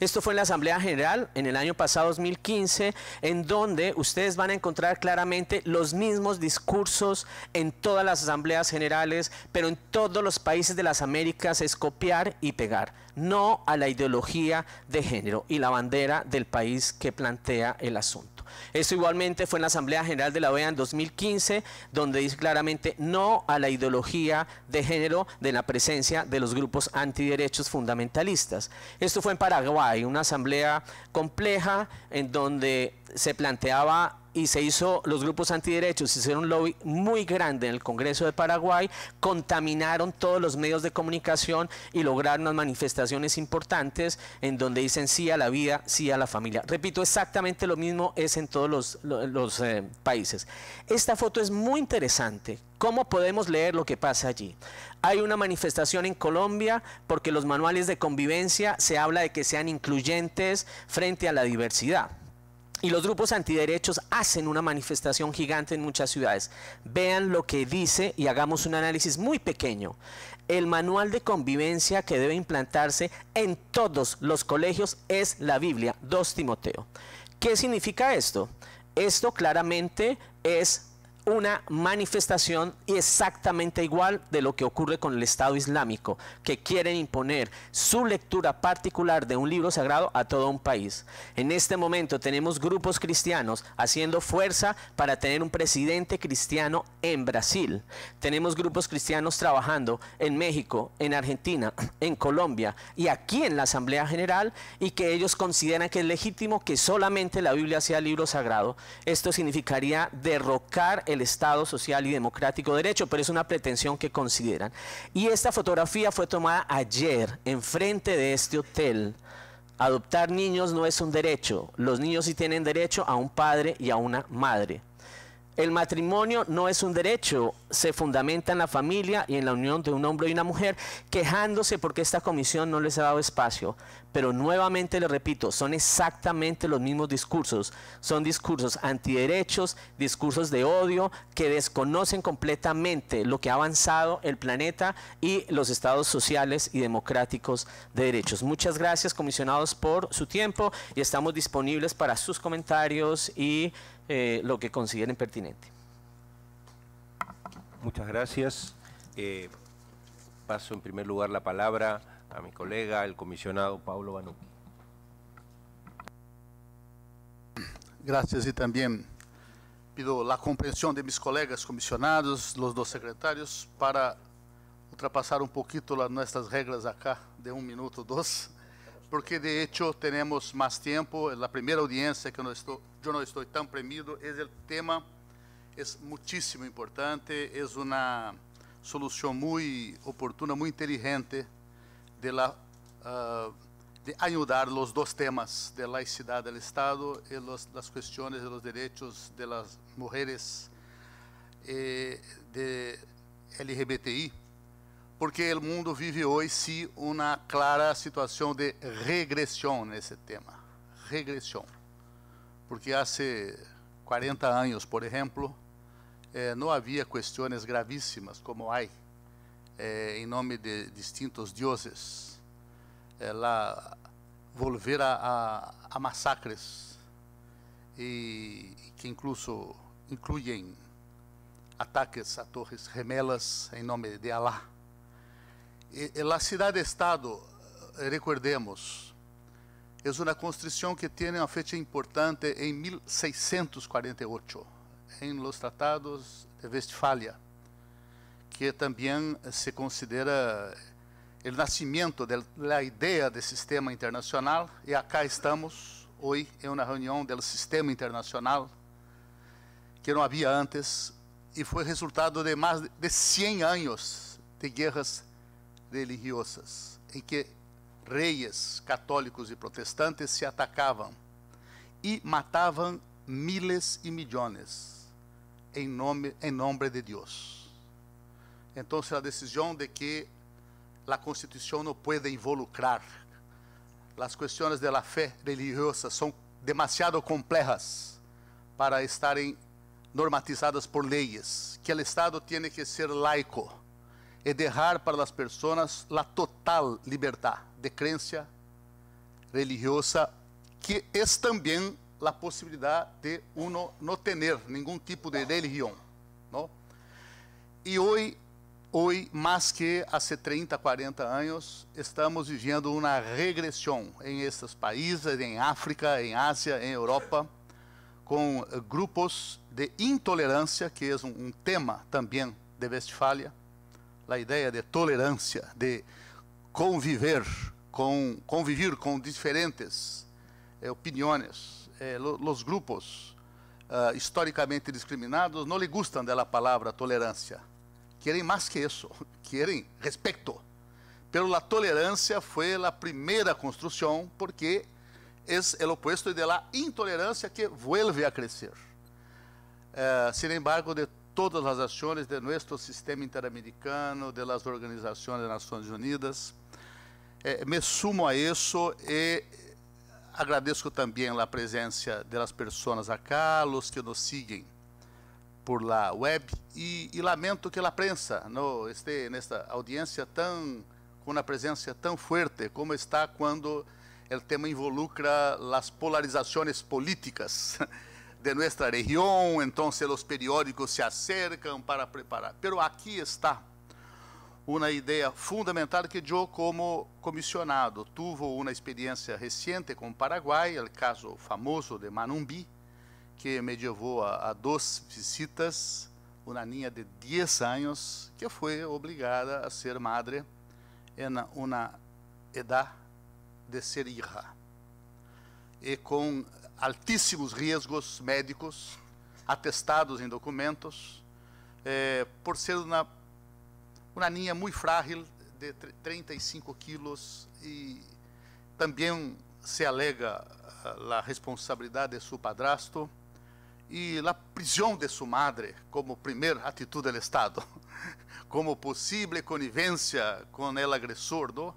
Esto fue en la Asamblea General en el año pasado 2015, en donde ustedes van a encontrar claramente los mismos discursos en todas las asambleas generales, pero en todos los países de las Américas es copiar y pegar no a la ideología de género y la bandera del país que plantea el asunto. Esto igualmente fue en la Asamblea General de la OEA en 2015, donde dice claramente no a la ideología de género de la presencia de los grupos antiderechos fundamentalistas. Esto fue en Paraguay, una asamblea compleja en donde se planteaba y se hizo, los grupos antiderechos hicieron un lobby muy grande en el Congreso de Paraguay, contaminaron todos los medios de comunicación y lograron unas manifestaciones importantes en donde dicen sí a la vida, sí a la familia. Repito, exactamente lo mismo es en todos los, eh, países. Esta foto es muy interesante. ¿Cómo podemos leer lo que pasa allí? Hay una manifestación en Colombia porque los manuales de convivencia se habla de que sean incluyentes frente a la diversidad. Y los grupos antiderechos hacen una manifestación gigante en muchas ciudades. Vean lo que dice y hagamos un análisis muy pequeño. El manual de convivencia que debe implantarse en todos los colegios es la Biblia, 2 Timoteo. ¿Qué significa esto? Esto claramente es una manifestación exactamente igual de lo que ocurre con el Estado Islámico, que quieren imponer su lectura particular de un libro sagrado a todo un país. En este momento tenemos grupos cristianos haciendo fuerza para tener un presidente cristiano en Brasil. Tenemos grupos cristianos trabajando en México, en Argentina, en Colombia y aquí en la Asamblea General y que ellos consideran que es legítimo que solamente la Biblia sea libro sagrado. Esto significaría derrocar el Estado social y democrático derecho, pero es una pretensión que consideran. Y esta fotografía fue tomada ayer en frente de este hotel. Adoptar niños no es un derecho. Los niños sí tienen derecho a un padre y a una madre. El matrimonio no es un derecho, se fundamenta en la familia y en la unión de un hombre y una mujer, quejándose porque esta comisión no les ha dado espacio. Pero nuevamente le repito, son exactamente los mismos discursos. Son discursos antiderechos, discursos de odio, que desconocen completamente lo que ha avanzado el planeta y los estados sociales y democráticos de derechos. Muchas gracias, comisionados, por su tiempo y estamos disponibles para sus comentarios y eh, lo que consideren pertinente. Muchas gracias. Eh, paso en primer lugar la palabra a mi colega, el comisionado Pablo Banuki. Gracias y también pido la comprensión de mis colegas comisionados, los dos secretarios, para ultrapasar un poquito las nuestras reglas acá de un minuto, o dos. porque de hecho tenemos más tiempo. La primera audiencia que no estoy, yo no estoy tan premido es el tema, es muchísimo importante, es una solución muy oportuna, muy inteligente de, la, uh, de ayudar los dos temas de laicidad del Estado y eh, los, las cuestiones de los derechos de las mujeres eh, de LGBTI porque o mundo vive hoje uma clara situação de regressão nesse tema. Regressão. Porque há 40 anos, por exemplo, eh, não havia questões gravíssimas como há eh, em nome de distintos dioses, Ela eh, volver a, a, a massacres e que incluso incluem ataques a torres remelas em nome de Allah la cidade estado eh, recordemos, é uma construção que tem uma fecha importante em 1648, em los tratados de Westfalia, que também eh, se considera o nascimento da ideia de sistema internacional, e acá estamos hoje em uma reunião do sistema internacional que não havia antes, e foi resultado de mais de 100 anos de guerras religiosas, em que reis católicos e protestantes se atacavam e matavam miles e milhões em nome em nome de Deus. Então, a decisão de que a Constituição não pode involucrar as questões de la fé religiosa são demasiado complejas para estarem normatizadas por leis, que o Estado tem que ser laico é derrar para as pessoas la total liberdade, de crença religiosa, que é também la possibilidade de uno no ter nenhum tipo de religião, E hoje, hoy, hoy que há 30, 40 anos estamos vivendo uma regressão em esses países, em África, em Ásia, em Europa, com grupos de intolerância, que é um tema também de Westfalia, a ideia de tolerância, de conviver com convivir com diferentes eh, opiniões. Eh, los grupos uh, historicamente discriminados não lhe gustam da palavra tolerância. Querem mais que isso, querem respeito. Pero la tolerância foi a primeira construção, porque é o oposto de la intolerância que vuelve a crescer. Eh, sin embargo, de todas as ações de nosso sistema interamericano, das organizações das Nações Unidas. Eh, me sumo a isso e agradeço também a presença das pessoas acá, os que nos seguem por lá web e, e lamento que a prensa no este nesta audiência tão com uma presença tão forte como está quando o tema involucra as polarizações políticas de nuestra región, entonces los periódicos se acercan para preparar. Pero aquí está una idea fundamental que yo como comisionado tuve una experiencia reciente con Paraguay, el caso famoso de Manumbi, que me llevó a, a dos visitas, una niña de 10 años que fue obligada a ser madre en una edad de ser hija. E com altíssimos riscos médicos, atestados em documentos, é, por ser uma, uma ninha muito frágil, de 35 quilos, e também se alega ah, a responsabilidade de seu padrasto e a prisão de sua madre como primeira atitude do Estado, como possível conivência com o agressor do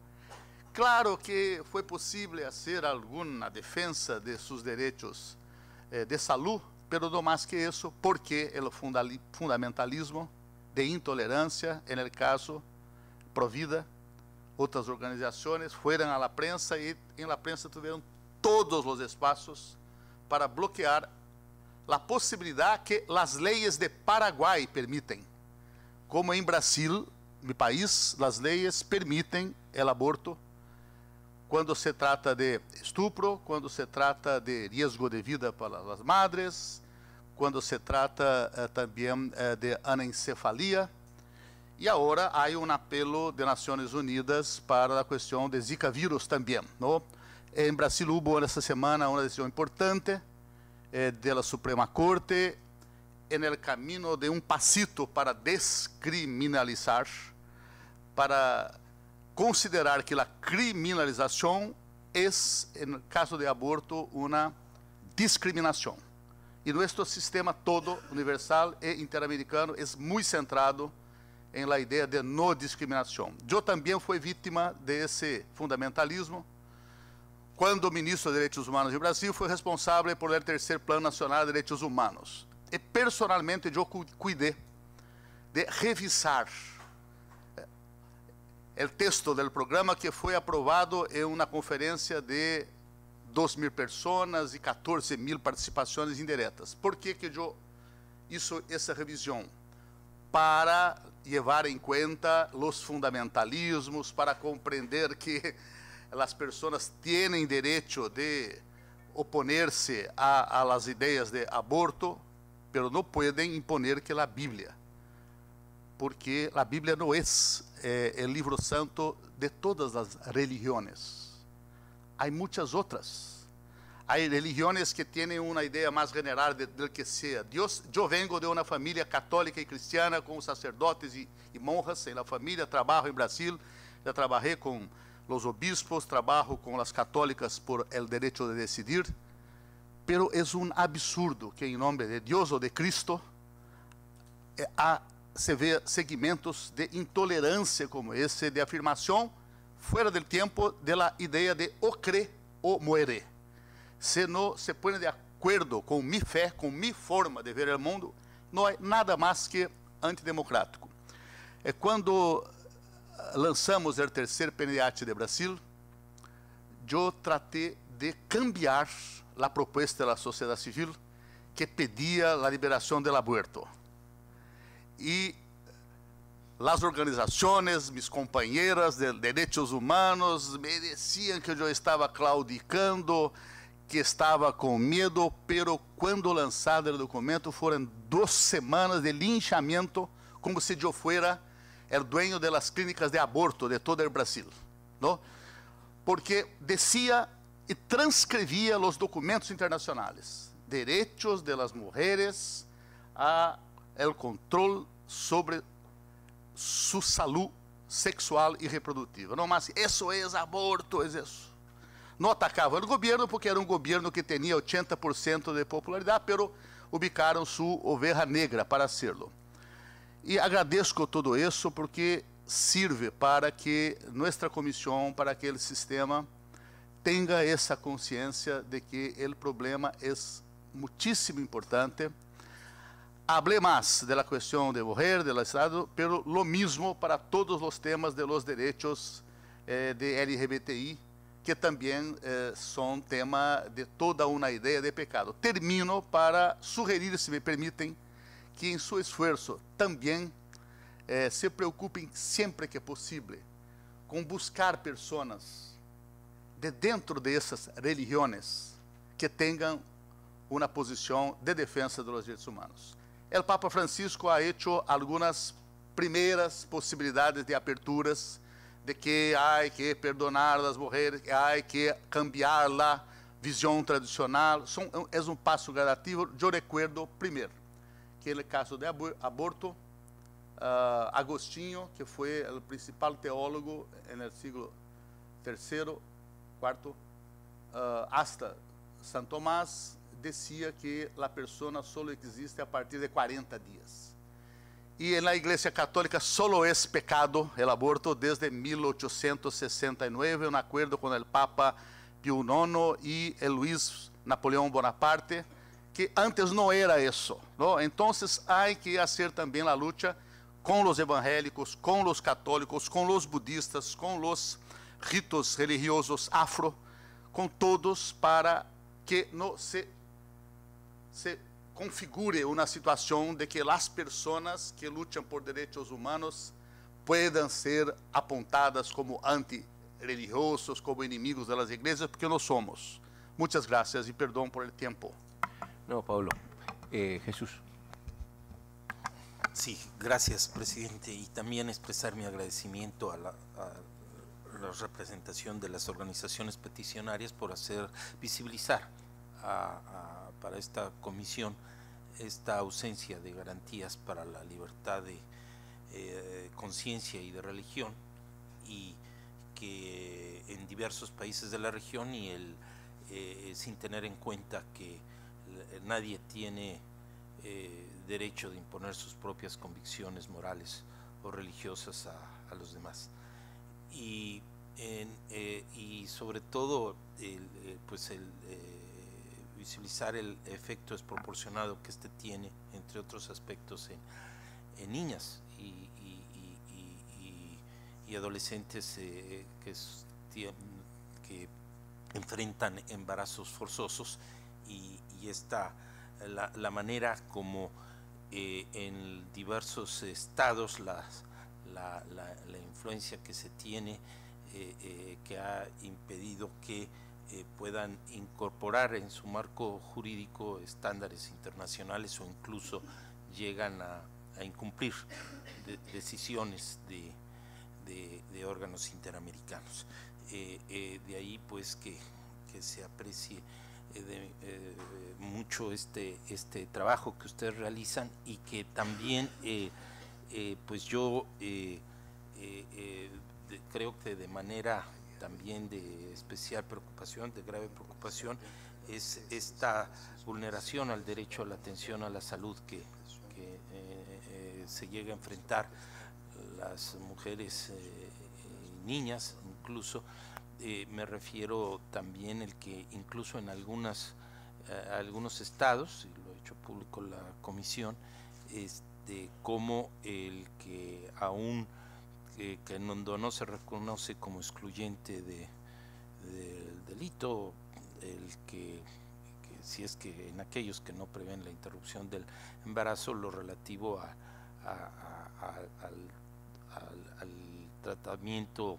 Claro que foi possível fazer alguma defesa de seus direitos eh, de saúde, pero do mais que isso, porque o fundamentalismo de intolerância, en el caso Provida, outras organizações foram à prensa e em la prensa tiveram todos os espaços para bloquear a possibilidade que as leis de Paraguai permitem. Como em Brasil, meu país, as leis permitem o aborto quando se trata de estupro, quando se trata de risco de vida para as madres, quando se trata eh, também eh, de anencefalia. E agora há um apelo das Nações Unidas para a questão de Zika vírus também. no. Em Brasil, houve essa semana uma decisão importante eh, da Suprema Corte en el caminho de um passito para descriminalizar, para considerar que a criminalização é, no caso de aborto, uma discriminação. E nosso sistema todo, universal e interamericano, é muito centrado em la ideia de não discriminação. Eu também fui vítima desse fundamentalismo quando o ministro de Direitos Humanos do Brasil foi responsável por o terceiro Plano Nacional de Direitos Humanos. E personalmente eu cuidei de revisar o texto do programa que foi aprovado em uma conferência de 2 mil pessoas e 14 mil participações indiretas. Por que que eu isso essa revisão? Para levar em conta os fundamentalismos, para compreender que as pessoas têm direito de oponer-se às ideias de aborto, pero não podem imponer que a Bíblia porque a Bíblia não é o é livro santo de todas as religiões. Há muitas outras. Há religiões que têm uma ideia mais general de, que seja. Deus, eu venho de uma família católica e cristiana com sacerdotes e, e monjas em família. Trabalho em Brasil, já trabalhei com os obispos, trabalho com as católicas por el direito de decidir. Pero é um absurdo que em nome de Deus ou de Cristo eh, há se vê segmentos de intolerância como esse, de afirmação fora do tempo, da ideia de o crer ou morrer. Se não se põe de acordo com minha fé, com minha forma de ver o mundo, não é nada mais que antidemocrático. É quando ah, lançamos o terceiro PNAT de Brasil, eu tratei de cambiar a proposta da sociedade civil que pedia a liberação do aborto e as organizações, mis companheiras, de direitos humanos, me que eu estava claudicando, que estava com medo, pero quando lançado o documento foram duas semanas de linchamento, como se eu fuera o dueño de las clínicas de aborto de todo o Brasil, ¿no? Porque decía e transcrevia os documentos internacionais, direitos de las mujeres a el control sobre sua saúde sexual e reprodutiva. Não mais, isso é aborto, é isso. Não atacavam o governo porque era um governo que tinha 80% de popularidade, pero ubicaram sua oveja negra para serlo. E agradeço todo isso porque serve para que nossa comissão, para aquele sistema, tenha essa consciência de que o problema é muitíssimo importante. Hablemos de la cuestión de mujer, del Estado, pero lo mismo para todos los temas de los derechos eh, de LGBTI, que también eh, son tema de toda una idea de pecado. Termino para sugerir, si me permiten, que en su esfuerzo también eh, se preocupem sempre que possível com buscar pessoas de dentro dessas religiões que tenham uma posição de defesa dos direitos humanos o Papa Francisco ha hecho algumas primeiras possibilidades de aperturas de que há que perdonar as mulheres, que há que cambiar a visão tradicional. São, é um passo gradativo. Eu recuerdo primeiro que no caso de aborto, uh, Agostinho, que foi o principal teólogo no século terceiro, quarto, uh, ah, hasta São Tomás, decía que a persona solo existe a partir de 40 dias e na igreja Católica solo é pecado o aborto desde 1869, um acordo com o Papa Pio IX e el Luis Napoleão Bonaparte, que antes não era isso então há que fazer também a luta com os evangélicos, com os católicos, com os budistas, com os ritos religiosos afro, com todos para que não se se configure una situación de que las personas que luchan por derechos humanos puedan ser apuntadas como antireligiosos, como enemigos de las iglesias, porque no somos. Muchas gracias y perdón por el tiempo. No, Pablo. Eh, Jesús. Sí, gracias, presidente. Y también expresar mi agradecimiento a la, la representación de las organizaciones peticionarias por hacer visibilizar a para esta comisión esta ausencia de garantías para la libertad de eh, conciencia y de religión y que en diversos países de la región y el eh, sin tener en cuenta que eh, nadie tiene derecho de imponer sus propias convicciones morales o religiosas a, los demás y, sobre todo pues el visibilizar el efecto desproporcionado que este tiene, entre otros aspectos, en, niñas y, adolescentes eh, que, enfrentan embarazos forzosos y, esta, la, manera como eh, en diversos estados la, influencia que se tiene eh, que ha impedido que eh, puedan incorporar en su marco jurídico estándares internacionales o incluso llegan a, incumplir decisiones de, órganos interamericanos. Eh, eh, de ahí pues que, se aprecie mucho este, este trabajo que ustedes realizan y que también pues yo creo que de manera también de especial preocupación, de grave preocupación, es esta vulneración al derecho a la atención a la salud que, eh, eh, se llega a enfrentar las mujeres eh, y niñas incluso. me refiero también el que incluso en algunas algunos estados, y lo ha hecho público la comisión, este, como el que aún que, en no, no, se reconoce como excluyente del delito, el que, si es que en aquellos que no prevén la interrupción del embarazo, lo relativo al, tratamiento,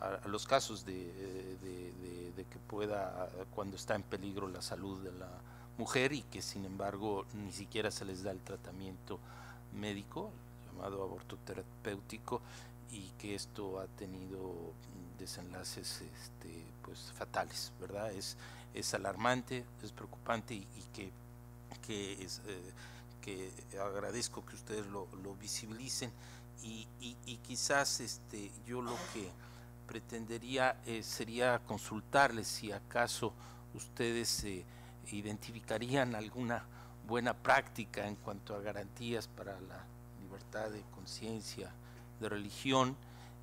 a, los casos de, de que pueda, cuando está en peligro la salud de la mujer y que sin embargo ni siquiera se les da el tratamiento médico, llamado aborto terapéutico y que esto ha tenido desenlaces este, pues fatales, ¿verdad? Es, es alarmante, es preocupante y, que, es, eh, que agradezco que ustedes lo, visibilicen y, quizás este, yo lo que pretendería eh, sería consultarles si acaso ustedes eh, identificarían alguna buena práctica en cuanto a garantías para la libertad de conciencia, de religión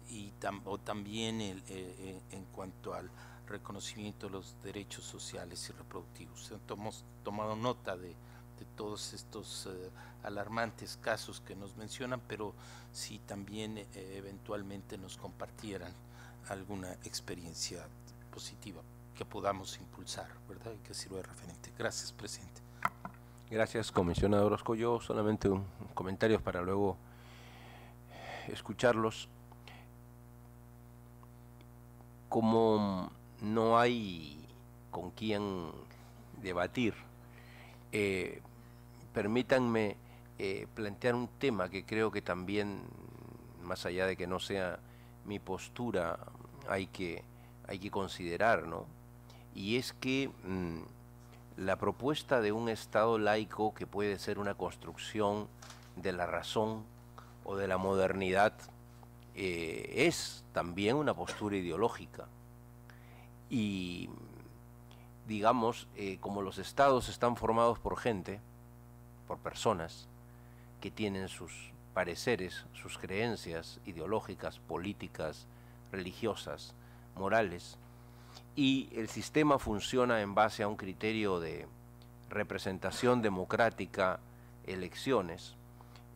y o también eh, eh, en cuanto al reconocimiento de los derechos sociales y reproductivos. Hemos tomado nota de, todos estos eh, alarmantes casos que nos mencionan, pero si también eventualmente nos compartieran alguna experiencia positiva que podamos impulsar, ¿verdad? Y que sirva de referente. Gracias, presidente. Gracias, comisionado Orozco. Yo solamente un comentario para luego escucharlos, como no hay con quién debatir, eh, permítanme eh, plantear un tema que creo que también, más allá de que no sea mi postura, hay que, hay que considerar, ¿no? Y es que mm, la propuesta de un Estado laico que puede ser una construcción de la razón o de la modernidad eh, es también una postura ideológica. Y digamos, eh, como los estados están formados por gente, por personas, que tienen sus pareceres, sus creencias ideológicas, políticas, religiosas, morales, y el sistema funciona en base a un criterio de representación democrática, elecciones,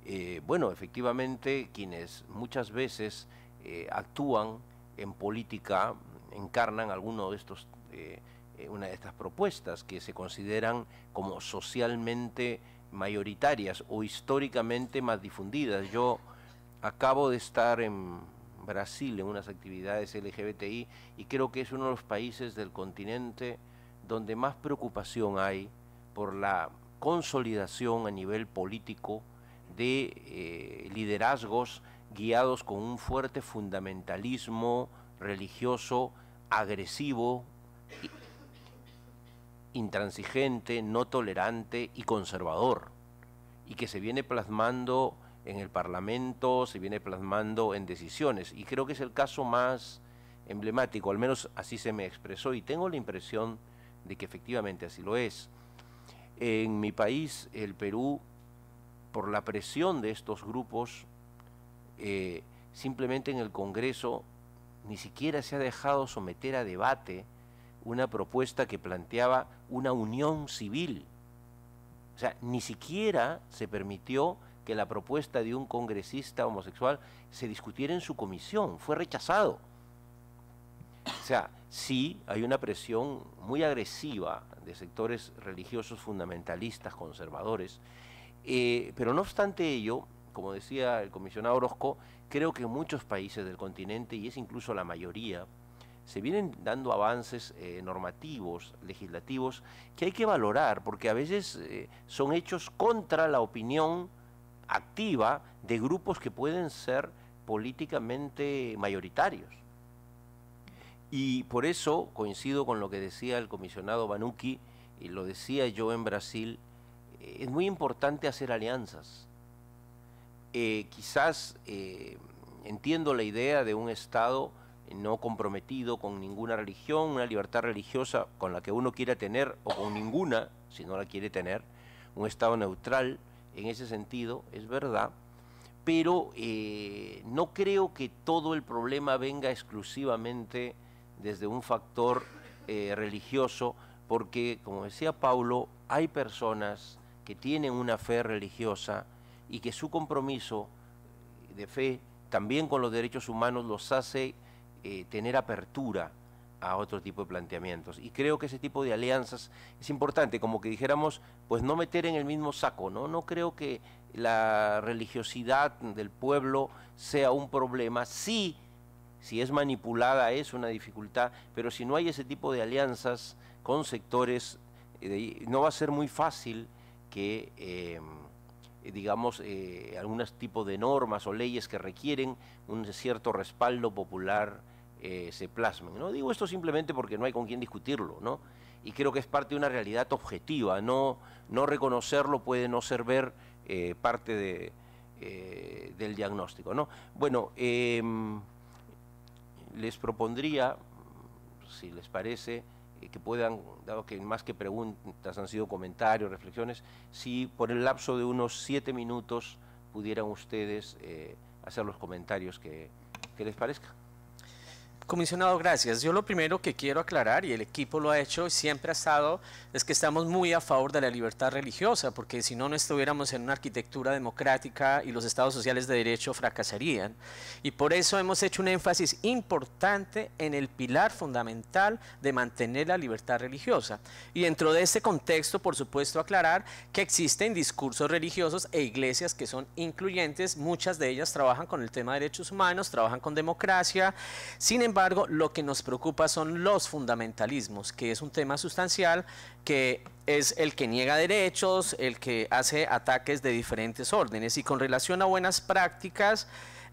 eh, bueno, efectivamente quienes muchas veces eh, actúan en política encarnan alguno de estos, eh, una de estas propuestas que se consideran como socialmente mayoritarias o históricamente más difundidas. Yo acabo de estar en Brasil en unas actividades LGBTI y creo que es uno de los países del continente donde más preocupación hay por la consolidación a nivel político de eh, liderazgos guiados con un fuerte fundamentalismo religioso, agresivo, intransigente, no tolerante y conservador, y que se viene plasmando en el Parlamento, se viene plasmando en decisiones. Y creo que es el caso más emblemático, al menos así se me expresó, y tengo la impresión de que efectivamente así lo es. En mi país, el Perú, por la presión de estos grupos, eh, simplemente en el Congreso ni siquiera se ha dejado someter a debate una propuesta que planteaba una unión civil. O sea, ni siquiera se permitió que la propuesta de un congresista homosexual se discutiera en su comisión, fue rechazado. O sea, sí hay una presión muy agresiva de sectores religiosos fundamentalistas, conservadores, eh, pero no obstante ello, como decía el comisionado Orozco, creo que muchos países del continente, y es incluso la mayoría, se vienen dando avances eh, normativos, legislativos, que hay que valorar, porque a veces eh, son hechos contra la opinión activa de grupos que pueden ser políticamente mayoritarios. Y por eso coincido con lo que decía el comisionado Banuki, y lo decía yo en Brasil, es muy importante hacer alianzas. Eh, quizás eh, entiendo la idea de un Estado eh, no comprometido con ninguna religión, una libertad religiosa con la que uno quiera tener o con ninguna, si no la quiere tener, un Estado neutral, en ese sentido, es verdad, pero no creo que todo el problema venga exclusivamente desde un factor religioso, porque, como decía Paulo, hay personas tienen una fe religiosa y que su compromiso de fe también con los derechos humanos los hace eh, tener apertura a otro tipo de planteamientos. Y creo que ese tipo de alianzas es importante, como que dijéramos, pues no meter en el mismo saco, ¿no? No creo que la religiosidad del pueblo sea un problema, sí, si es manipulada es una dificultad, pero si no hay ese tipo de alianzas con sectores, eh, no va a ser muy fácil que, em, digamos, eh, algunos tipos de normas o leyes que requieren un cierto respaldo popular eh, se plasmen. No digo esto simplemente porque no hay con quién discutirlo, ¿no? Y creo que es parte de una realidad objetiva. No, no reconocerlo puede no ser ver eh, parte del diagnóstico, ¿no? Bueno, em, les propondría, si les parece, eh, que puedan, dado que más que preguntas han sido comentarios, reflexiones, si por el lapso de unos siete minutos pudieran ustedes eh, hacer los comentarios que, que les parezca. Comisionado, gracias. Yo lo primero que quiero aclarar, y el equipo lo ha hecho y siempre ha estado, es que estamos muy a favor de la libertad religiosa, porque si no, no estuviéramos en una arquitectura democrática y los estados sociales de derecho fracasarían. Y por eso hemos hecho un énfasis importante en el pilar fundamental de mantener la libertad religiosa. Y dentro de este contexto, por supuesto, aclarar que existen discursos religiosos e iglesias que son incluyentes, muchas de ellas trabajan con el tema de derechos humanos, trabajan con democracia, sin embargo, embargo, lo que nos preocupa son los fundamentalismos, que es un tema sustancial que es el que niega derechos, el que hace ataques de diferentes órdenes. Y con relación a buenas prácticas,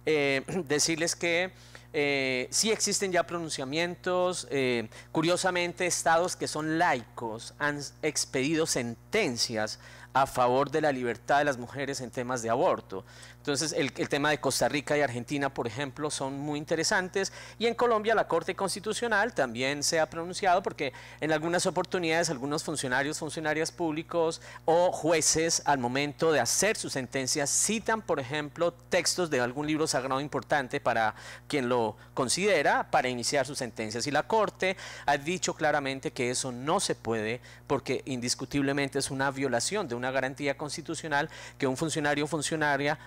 eh, decirles que eh, sí existen ya pronunciamientos. Eh, curiosamente, estados que son laicos han expedido sentencias a favor de la libertad de las mujeres en temas de aborto. Entonces, el, tema de Costa Rica y Argentina, por ejemplo, son muy interesantes. Y en Colombia, la Corte Constitucional también se ha pronunciado porque en algunas oportunidades algunos funcionarios, funcionarias públicos o jueces, al momento de hacer sus sentencias, citan, por ejemplo, textos de algún libro sagrado importante para quien lo considera para iniciar sus sentencias. Y la Corte ha dicho claramente que eso no se puede porque indiscutiblemente es una violación de una garantía constitucional que un funcionario o funcionaria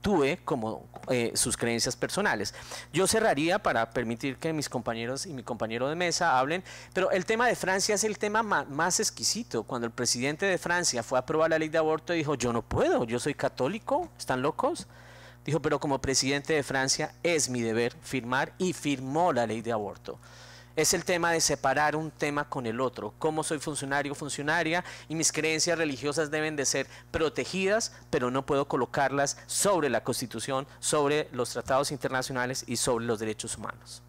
tuve como eh, sus creencias personales. Yo cerraría para permitir que mis compañeros y mi compañero de mesa hablen, pero el tema de Francia es el tema más, más exquisito. Cuando el presidente de Francia fue a aprobar la ley de aborto, dijo, yo no puedo, yo soy católico, ¿están locos? Dijo, pero como presidente de Francia es mi deber firmar y firmó la ley de aborto es el tema de separar un tema con el otro, cómo soy funcionario funcionaria y mis creencias religiosas deben de ser protegidas, pero no puedo colocarlas sobre la Constitución, sobre los tratados internacionales y sobre los derechos humanos.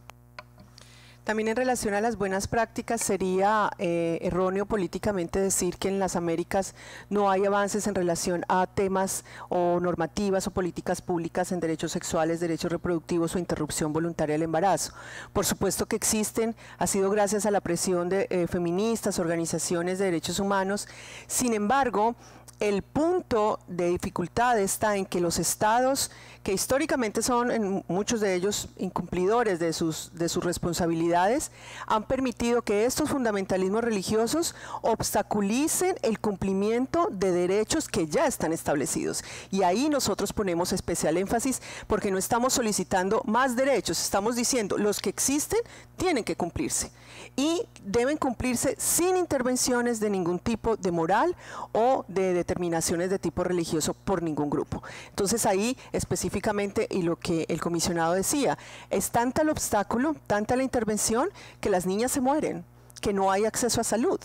También en relación a las buenas prácticas, sería eh, erróneo políticamente decir que en las Américas no hay avances en relación a temas o normativas o políticas públicas en derechos sexuales, derechos reproductivos o interrupción voluntaria del embarazo. Por supuesto que existen, ha sido gracias a la presión de eh, feministas, organizaciones de derechos humanos. Sin embargo, el punto de dificultad está en que los estados, que históricamente son muchos de ellos incumplidores de sus, de sus responsabilidades, han permitido que estos fundamentalismos religiosos obstaculicen el cumplimiento de derechos que ya están establecidos. Y ahí nosotros ponemos especial énfasis porque no estamos solicitando más derechos, estamos diciendo los que existen tienen que cumplirse y deben cumplirse sin intervenciones de ningún tipo de moral o de determinaciones de tipo religioso por ningún grupo. Entonces ahí específicamente, y lo que el comisionado decía, es tanta el obstáculo, tanta la intervención, que las niñas se mueren, que no hay acceso a salud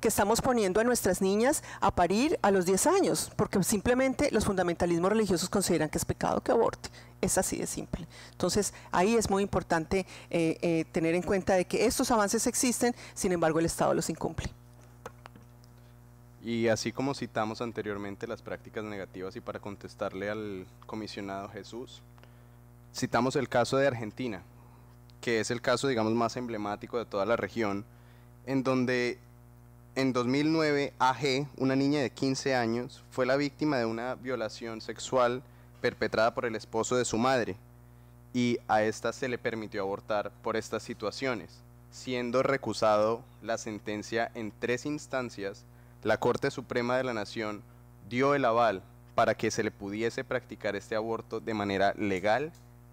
que estamos poniendo a nuestras niñas a parir a los 10 años, porque simplemente los fundamentalismos religiosos consideran que es pecado que aborte. Es así de simple. Entonces, ahí es muy importante eh, eh, tener en cuenta de que estos avances existen, sin embargo, el Estado los incumple. Y así como citamos anteriormente las prácticas negativas y para contestarle al comisionado Jesús, citamos el caso de Argentina, que es el caso, digamos, más emblemático de toda la región, en donde en 2009 AG, una niña de 15 años, fue la víctima de una violación sexual perpetrada por el esposo de su madre, y a esta se le permitió abortar por estas situaciones, siendo recusado la sentencia en tres instancias, la Corte Suprema de la Nación dio el aval para que se le pudiese practicar este aborto de manera legal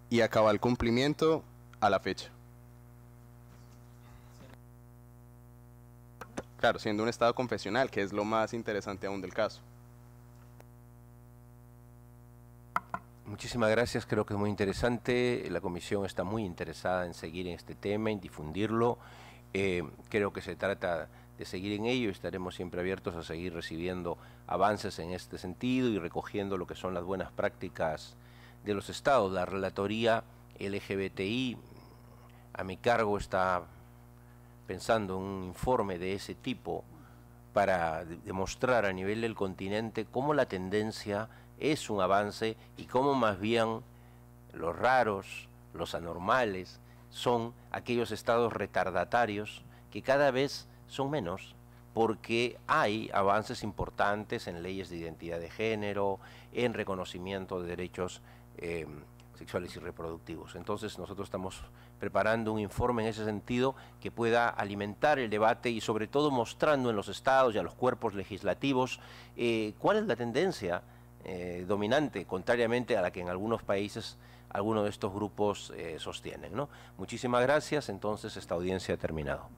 y acaba el cumplimiento a la fecha. Claro, siendo un estado confesional, que es lo más interesante aún del caso. Muchísimas gracias, creo que es muy interesante. La comisión está muy interesada en seguir en este tema, en difundirlo. Eh, creo que se trata de seguir en ello estaremos siempre abiertos a seguir recibiendo avances en este sentido y recogiendo lo que son las buenas prácticas de los estados. La relatoría LGBTI a mi cargo está pensando en un informe de ese tipo para demostrar a nivel del continente cómo la tendencia es un avance y cómo más bien los raros, los anormales, son aquellos estados retardatarios que cada vez son menos porque hay avances importantes en leyes de identidad de género, en reconocimiento de derechos em, sexuales y reproductivos. Entonces nosotros estamos preparando un informe en ese sentido que pueda alimentar el debate y sobre todo mostrando en los estados y a los cuerpos legislativos eh, cuál es la tendencia eh, dominante, contrariamente a la que en algunos países algunos de estos grupos eh, sostienen. Muchísimas gracias, entonces esta audiencia ha terminado.